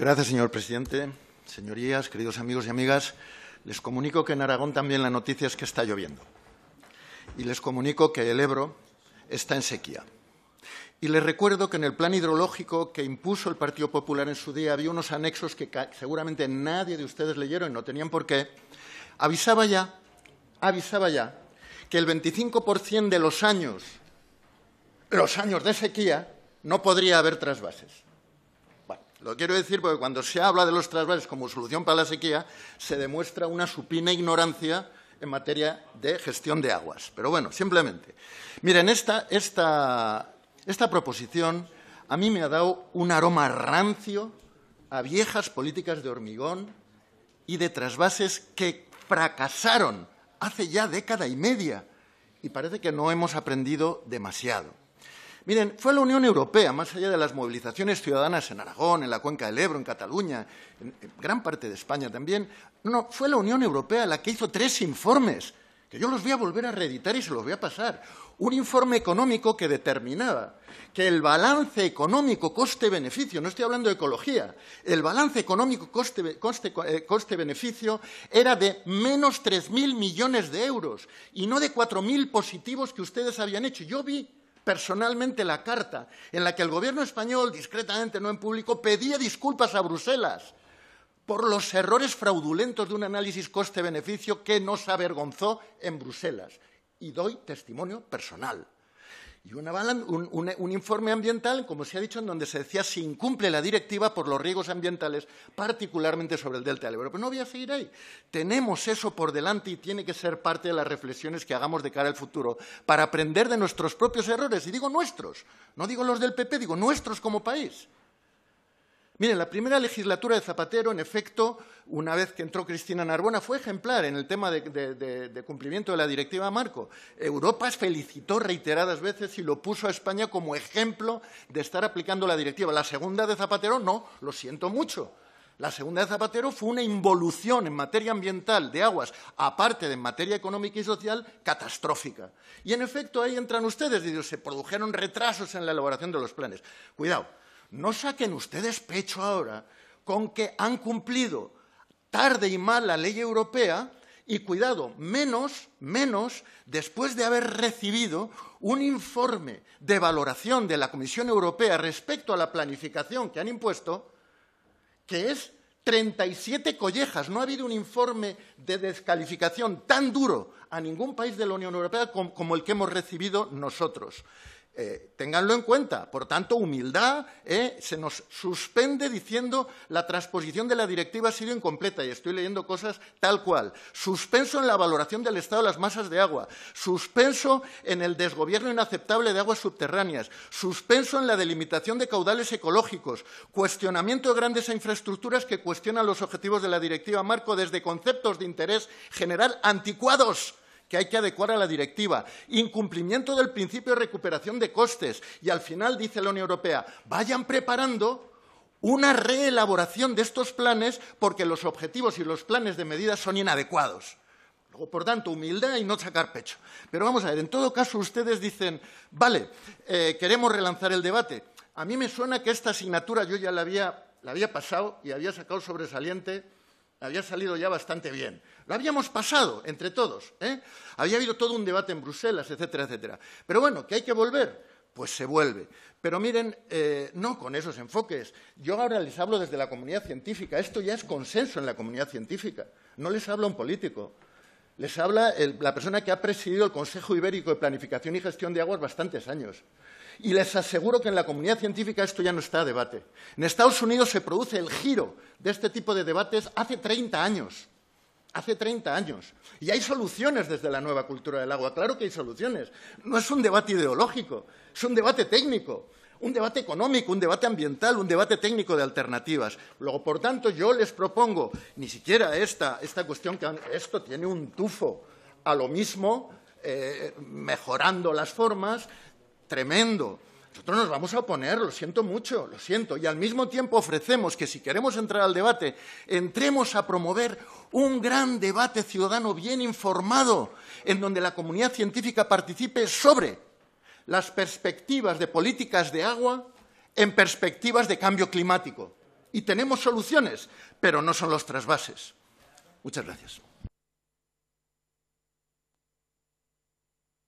Gracias, señor presidente. Señorías, queridos amigos y amigas, les comunico que en Aragón también la noticia es que está lloviendo. Y les comunico que el Ebro está en sequía. Y les recuerdo que en el plan hidrológico que impuso el Partido Popular en su día había unos anexos que seguramente nadie de ustedes leyeron y no tenían por qué. Avisaba ya, avisaba ya, que el 25% de los años, los años de sequía, no podría haber trasvases. Lo quiero decir porque cuando se habla de los trasvases como solución para la sequía, se demuestra una supina ignorancia en materia de gestión de aguas. Pero bueno, simplemente. Miren, esta, esta proposición a mí me ha dado un aroma rancio a viejas políticas de hormigón y de trasvases que fracasaron hace ya década y media y parece que no hemos aprendido demasiado. Miren, fue la Unión Europea, más allá de las movilizaciones ciudadanas en Aragón, en la cuenca del Ebro, en Cataluña, en, gran parte de España también, no, fue la Unión Europea la que hizo tres informes, que yo los voy a volver a reeditar y se los voy a pasar. Un informe económico que determinaba que el balance económico coste-beneficio, no estoy hablando de ecología, el balance económico eh, coste-beneficio era de menos 3.000 millones de euros y no de 4.000 positivos que ustedes habían hecho. Yo vi personalmente la carta en la que el gobierno español, discretamente, no en público, pedía disculpas a Bruselas por los errores fraudulentos de un análisis coste-beneficio que nos avergonzó en Bruselas. Y doy testimonio personal y una, un, un, informe ambiental, como se ha dicho, en donde se decía si incumple la directiva por los riesgos ambientales, particularmente sobre el delta del Ebro. Pero no voy a seguir ahí. Tenemos eso por delante y tiene que ser parte de las reflexiones que hagamos de cara al futuro para aprender de nuestros propios errores. Y digo nuestros, no digo los del PP, digo nuestros como país. Miren, la primera legislatura de Zapatero, en efecto, una vez que entró Cristina Narbona, fue ejemplar en el tema de, cumplimiento de la directiva Marco. Europa felicitó reiteradas veces y lo puso a España como ejemplo de estar aplicando la directiva. La segunda de Zapatero, no, lo siento mucho. La segunda de Zapatero fue una involución en materia ambiental de aguas, aparte de en materia económica y social, catastrófica. Y en efecto ahí entran ustedes, y se produjeron retrasos en la elaboración de los planes. Cuidado, no saquen ustedes pecho ahora con que han cumplido tarde y mal la ley europea y cuidado, menos, menos después de haber recibido un informe de valoración de la Comisión Europea respecto a la planificación que han impuesto, que es 37 collejas. No ha habido un informe de descalificación tan duro a ningún país de la Unión Europea como el que hemos recibido nosotros. Eh, ténganlo en cuenta. Por tanto, humildad eh, se nos suspende diciendo la transposición de la directiva ha sido incompleta y estoy leyendo cosas tal cual. Suspenso en la valoración del estado de las masas de agua. Suspenso en el desgobierno inaceptable de aguas subterráneas. Suspenso en la delimitación de caudales ecológicos. Cuestionamiento de grandes infraestructuras que cuestionan los objetivos de la directiva marco desde conceptos de interés general anticuados que hay que adecuar a la directiva, incumplimiento del principio de recuperación de costes y al final dice la Unión Europea, vayan preparando una reelaboración de estos planes porque los objetivos y los planes de medidas son inadecuados. Luego, por tanto, humildad y no sacar pecho. Pero vamos a ver, en todo caso ustedes dicen, vale, eh, queremos relanzar el debate. A mí me suena que esta asignatura yo ya había, la había pasado y había sacado sobresaliente había salido ya bastante bien. Lo habíamos pasado entre todos. ¿eh? Había habido todo un debate en Bruselas, etcétera, etcétera. Pero bueno, que hay que volver, pues se vuelve. Pero miren, eh, no con esos enfoques. Yo ahora les hablo desde la comunidad científica. Esto ya es consenso en la comunidad científica. No les hablo a un político. Les habla la persona que ha presidido el Consejo Ibérico de Planificación y Gestión de Aguas bastantes años. Y les aseguro que en la comunidad científica esto ya no está a debate. En Estados Unidos se produce el giro de este tipo de debates hace 30 años. Hace 30 años. Y hay soluciones desde la nueva cultura del agua. Claro que hay soluciones. No es un debate ideológico, es un debate técnico un debate económico, un debate ambiental, un debate técnico de alternativas. Luego, por tanto, yo les propongo, ni siquiera esta, cuestión, que esto tiene un tufo a lo mismo, eh, mejorando las formas, tremendo. Nosotros nos vamos a oponer, lo siento mucho, lo siento, y al mismo tiempo ofrecemos que si queremos entrar al debate, entremos a promover un gran debate ciudadano bien informado, en donde la comunidad científica participe sobre las perspectivas de políticas de agua en perspectivas de cambio climático. Y tenemos soluciones, pero no son los trasvases. Muchas gracias.